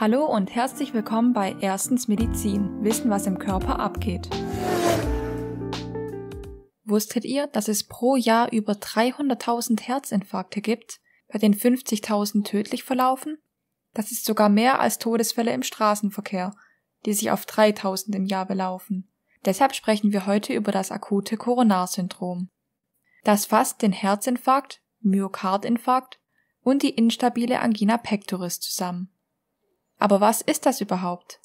Hallo und herzlich willkommen bei Erstens Medizin, Wissen, was im Körper abgeht. Wusstet ihr, dass es pro Jahr über 300.000 Herzinfarkte gibt, bei denen 50.000 tödlich verlaufen? Das ist sogar mehr als Todesfälle im Straßenverkehr, die sich auf 3.000 im Jahr belaufen. Deshalb sprechen wir heute über das akute Koronarsyndrom. Das fasst den Herzinfarkt, Myokardinfarkt und die instabile Angina pectoris zusammen. Aber was ist das überhaupt?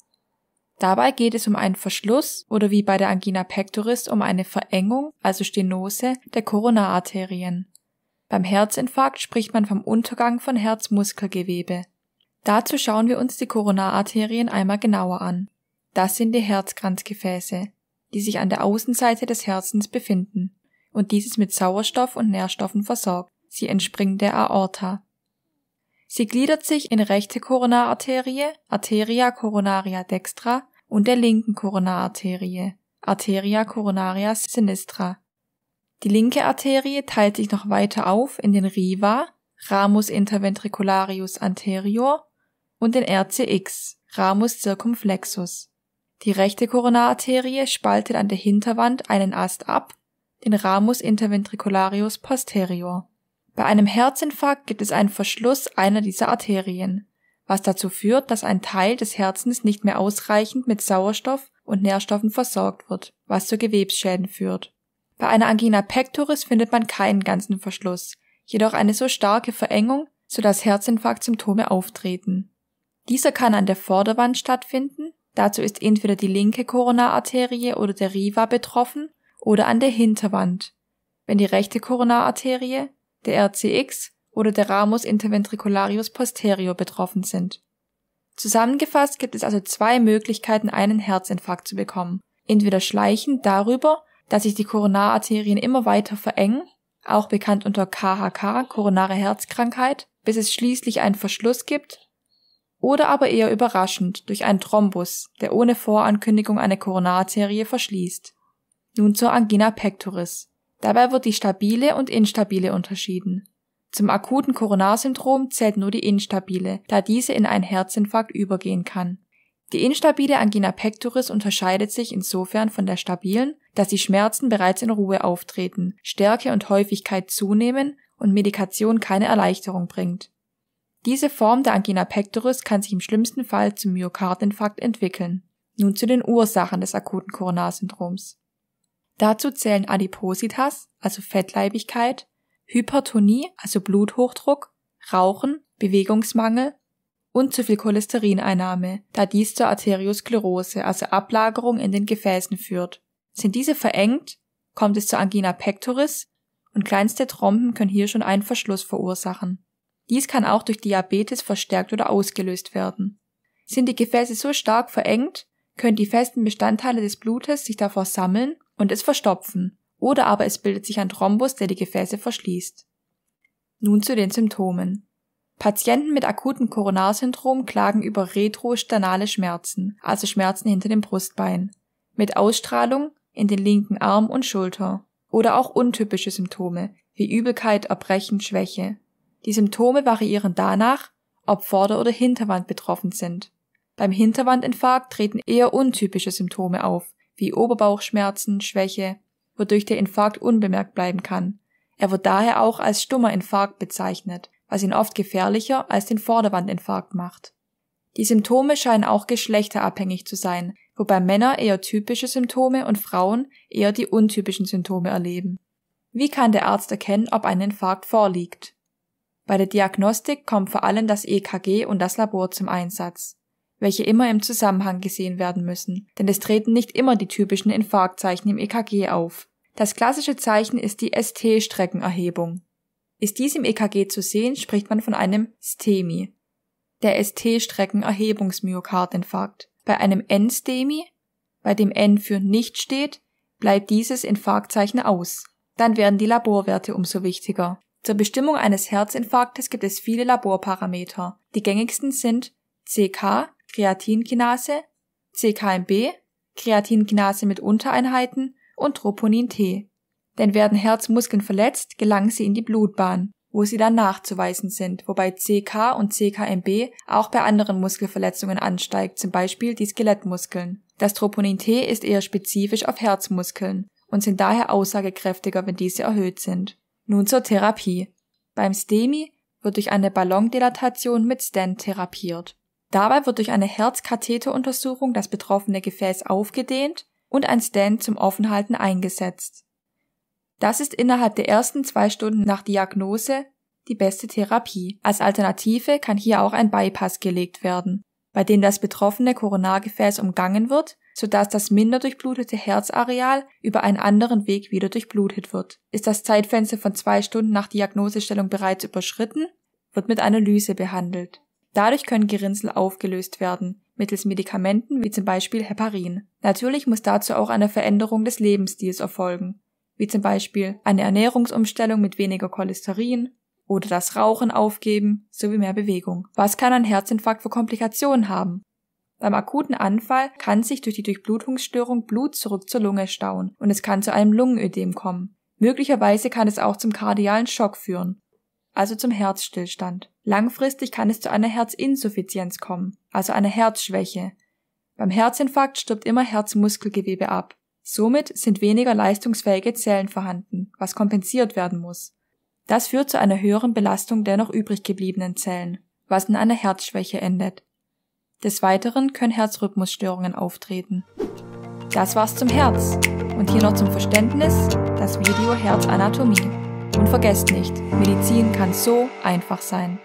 Dabei geht es um einen Verschluss oder wie bei der Angina pectoris um eine Verengung, also Stenose, der Koronararterien. Beim Herzinfarkt spricht man vom Untergang von Herzmuskelgewebe. Dazu schauen wir uns die Koronararterien einmal genauer an. Das sind die Herzkranzgefäße, die sich an der Außenseite des Herzens befinden und dieses mit Sauerstoff und Nährstoffen versorgt. Sie entspringen der Aorta. Sie gliedert sich in rechte Koronararterie (Arteria coronaria dextra) und der linken Koronararterie (Arteria coronaria sinistra). Die linke Arterie teilt sich noch weiter auf in den Riva (Ramus interventricularius anterior) und den RCX (Ramus circumflexus). Die rechte Koronararterie spaltet an der Hinterwand einen Ast ab, den Ramus interventricularius posterior bei einem Herzinfarkt gibt es einen Verschluss einer dieser Arterien, was dazu führt, dass ein Teil des Herzens nicht mehr ausreichend mit Sauerstoff und Nährstoffen versorgt wird, was zu Gewebsschäden führt. Bei einer Angina pectoris findet man keinen ganzen Verschluss, jedoch eine so starke Verengung, sodass Herzinfarktsymptome auftreten. Dieser kann an der Vorderwand stattfinden, dazu ist entweder die linke Koronararterie oder der Riva betroffen oder an der Hinterwand. Wenn die rechte Koronararterie der RCX oder der Ramus interventricularius posterior betroffen sind. Zusammengefasst gibt es also zwei Möglichkeiten, einen Herzinfarkt zu bekommen. Entweder schleichend darüber, dass sich die Koronararterien immer weiter verengen, auch bekannt unter KHK, koronare Herzkrankheit, bis es schließlich einen Verschluss gibt, oder aber eher überraschend durch einen Thrombus, der ohne Vorankündigung eine Koronararterie verschließt. Nun zur Angina pectoris. Dabei wird die stabile und instabile unterschieden. Zum akuten Koronarsyndrom zählt nur die instabile, da diese in einen Herzinfarkt übergehen kann. Die instabile Angina pectoris unterscheidet sich insofern von der stabilen, dass die Schmerzen bereits in Ruhe auftreten, Stärke und Häufigkeit zunehmen und Medikation keine Erleichterung bringt. Diese Form der Angina pectoris kann sich im schlimmsten Fall zum Myokardinfarkt entwickeln. Nun zu den Ursachen des akuten Koronarsyndroms. Dazu zählen Adipositas, also Fettleibigkeit, Hypertonie, also Bluthochdruck, Rauchen, Bewegungsmangel und zu viel Cholesterineinnahme, da dies zur Arteriosklerose, also Ablagerung in den Gefäßen führt. Sind diese verengt, kommt es zur Angina pectoris und kleinste Trompen können hier schon einen Verschluss verursachen. Dies kann auch durch Diabetes verstärkt oder ausgelöst werden. Sind die Gefäße so stark verengt, können die festen Bestandteile des Blutes sich davor sammeln und es verstopfen, oder aber es bildet sich ein Thrombus, der die Gefäße verschließt. Nun zu den Symptomen. Patienten mit akutem Koronarsyndrom klagen über retrosternale Schmerzen, also Schmerzen hinter dem Brustbein, mit Ausstrahlung in den linken Arm und Schulter oder auch untypische Symptome wie Übelkeit, Erbrechen, Schwäche. Die Symptome variieren danach, ob Vorder- oder Hinterwand betroffen sind. Beim Hinterwandinfarkt treten eher untypische Symptome auf, wie Oberbauchschmerzen, Schwäche, wodurch der Infarkt unbemerkt bleiben kann. Er wird daher auch als stummer Infarkt bezeichnet, was ihn oft gefährlicher als den Vorderwandinfarkt macht. Die Symptome scheinen auch geschlechterabhängig zu sein, wobei Männer eher typische Symptome und Frauen eher die untypischen Symptome erleben. Wie kann der Arzt erkennen, ob ein Infarkt vorliegt? Bei der Diagnostik kommt vor allem das EKG und das Labor zum Einsatz welche immer im Zusammenhang gesehen werden müssen, denn es treten nicht immer die typischen Infarktzeichen im EKG auf. Das klassische Zeichen ist die ST-Streckenerhebung. Ist dies im EKG zu sehen, spricht man von einem STEMI, der ST-Streckenerhebungsmyokardinfarkt. Bei einem N-STEMI, bei dem N für nicht steht, bleibt dieses Infarktzeichen aus. Dann werden die Laborwerte umso wichtiger. Zur Bestimmung eines Herzinfarktes gibt es viele Laborparameter. Die gängigsten sind CK, Kreatinkinase, CKMB, Kreatinkinase mit Untereinheiten und Troponin T. Denn werden Herzmuskeln verletzt, gelangen sie in die Blutbahn, wo sie dann nachzuweisen sind, wobei CK und CKMB auch bei anderen Muskelverletzungen ansteigt, zum Beispiel die Skelettmuskeln. Das Troponin T ist eher spezifisch auf Herzmuskeln und sind daher aussagekräftiger, wenn diese erhöht sind. Nun zur Therapie. Beim STEMI wird durch eine Ballondilatation mit Stent therapiert. Dabei wird durch eine Herzkatheteruntersuchung das betroffene Gefäß aufgedehnt und ein Stand zum Offenhalten eingesetzt. Das ist innerhalb der ersten zwei Stunden nach Diagnose die beste Therapie. Als Alternative kann hier auch ein Bypass gelegt werden, bei dem das betroffene Koronargefäß umgangen wird, sodass das minder durchblutete Herzareal über einen anderen Weg wieder durchblutet wird. Ist das Zeitfenster von zwei Stunden nach Diagnosestellung bereits überschritten, wird mit Analyse behandelt. Dadurch können Gerinnsel aufgelöst werden, mittels Medikamenten wie zum Beispiel Heparin. Natürlich muss dazu auch eine Veränderung des Lebensstils erfolgen, wie zum Beispiel eine Ernährungsumstellung mit weniger Cholesterin oder das Rauchen aufgeben sowie mehr Bewegung. Was kann ein Herzinfarkt für Komplikationen haben? Beim akuten Anfall kann sich durch die Durchblutungsstörung Blut zurück zur Lunge stauen und es kann zu einem Lungenödem kommen. Möglicherweise kann es auch zum kardialen Schock führen also zum Herzstillstand. Langfristig kann es zu einer Herzinsuffizienz kommen, also einer Herzschwäche. Beim Herzinfarkt stirbt immer Herzmuskelgewebe ab. Somit sind weniger leistungsfähige Zellen vorhanden, was kompensiert werden muss. Das führt zu einer höheren Belastung der noch übrig gebliebenen Zellen, was in einer Herzschwäche endet. Des Weiteren können Herzrhythmusstörungen auftreten. Das war's zum Herz. Und hier noch zum Verständnis das Video Herzanatomie. Und vergesst nicht, Medizin kann so einfach sein.